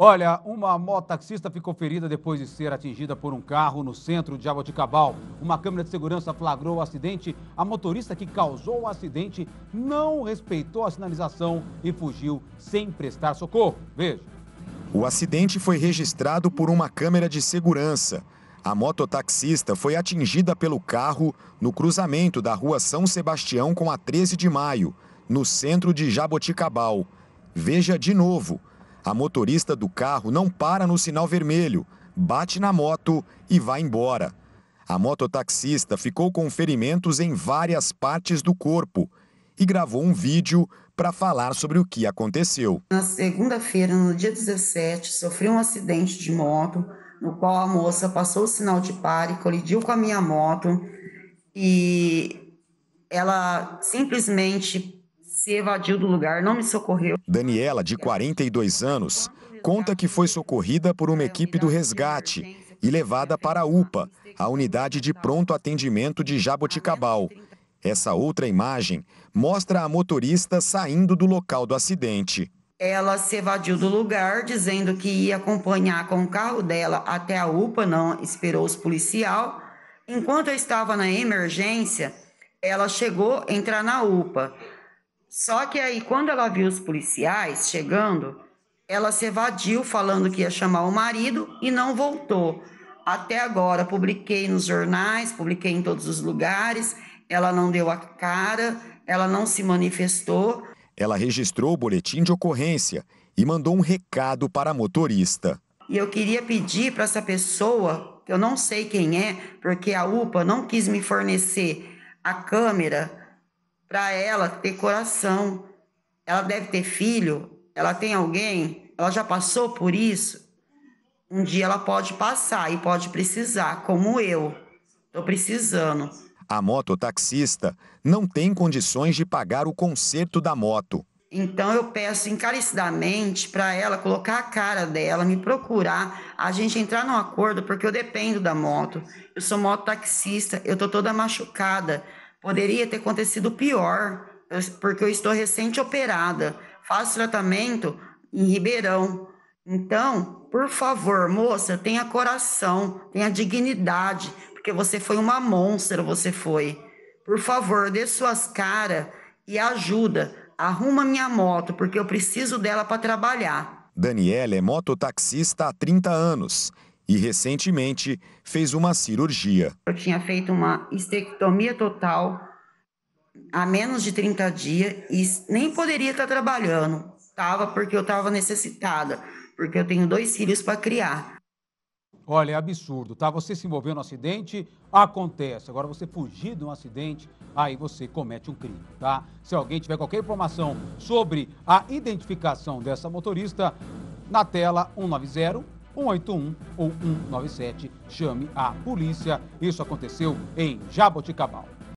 Olha, uma mototaxista ficou ferida depois de ser atingida por um carro no centro de Jaboticabal. Uma câmera de segurança flagrou o acidente. A motorista que causou o acidente não respeitou a sinalização e fugiu sem prestar socorro. Veja. O acidente foi registrado por uma câmera de segurança. A mototaxista foi atingida pelo carro no cruzamento da rua São Sebastião com a 13 de maio, no centro de Jaboticabal. Veja de novo a motorista do carro não para no sinal vermelho, bate na moto e vai embora. A mototaxista ficou com ferimentos em várias partes do corpo e gravou um vídeo para falar sobre o que aconteceu. Na segunda-feira, no dia 17, sofri um acidente de moto, no qual a moça passou o sinal de pare, colidiu com a minha moto e ela simplesmente se evadiu do lugar, não me socorreu. Daniela, de 42 anos, conta que foi socorrida por uma equipe do resgate e levada para a UPA, a unidade de pronto atendimento de Jaboticabal. Essa outra imagem mostra a motorista saindo do local do acidente. Ela se evadiu do lugar, dizendo que ia acompanhar com o carro dela até a UPA, não esperou os policial. Enquanto eu estava na emergência, ela chegou a entrar na UPA. Só que aí, quando ela viu os policiais chegando, ela se evadiu falando que ia chamar o marido e não voltou. Até agora, publiquei nos jornais, publiquei em todos os lugares, ela não deu a cara, ela não se manifestou. Ela registrou o boletim de ocorrência e mandou um recado para a motorista. E eu queria pedir para essa pessoa, que eu não sei quem é, porque a UPA não quis me fornecer a câmera para ela ter coração. Ela deve ter filho, ela tem alguém, ela já passou por isso. Um dia ela pode passar e pode precisar, como eu. Estou precisando. A mototaxista não tem condições de pagar o conserto da moto. Então eu peço encarecidamente para ela colocar a cara dela, me procurar, a gente entrar num acordo, porque eu dependo da moto. Eu sou mototaxista, eu tô toda machucada. Poderia ter acontecido pior, porque eu estou recente-operada. Faço tratamento em Ribeirão. Então, por favor, moça, tenha coração, tenha dignidade, porque você foi uma monstra, você foi. Por favor, dê suas caras e ajuda. Arruma minha moto, porque eu preciso dela para trabalhar. Daniela é mototaxista há 30 anos e recentemente fez uma cirurgia. Eu tinha feito uma estectomia total há menos de 30 dias e nem poderia estar trabalhando. Estava porque eu estava necessitada, porque eu tenho dois filhos para criar. Olha, é absurdo, tá? Você se envolveu no acidente, acontece. Agora você fugir de um acidente, aí você comete um crime, tá? Se alguém tiver qualquer informação sobre a identificação dessa motorista, na tela 190 181 ou 197. Chame a polícia. Isso aconteceu em Jaboticabal.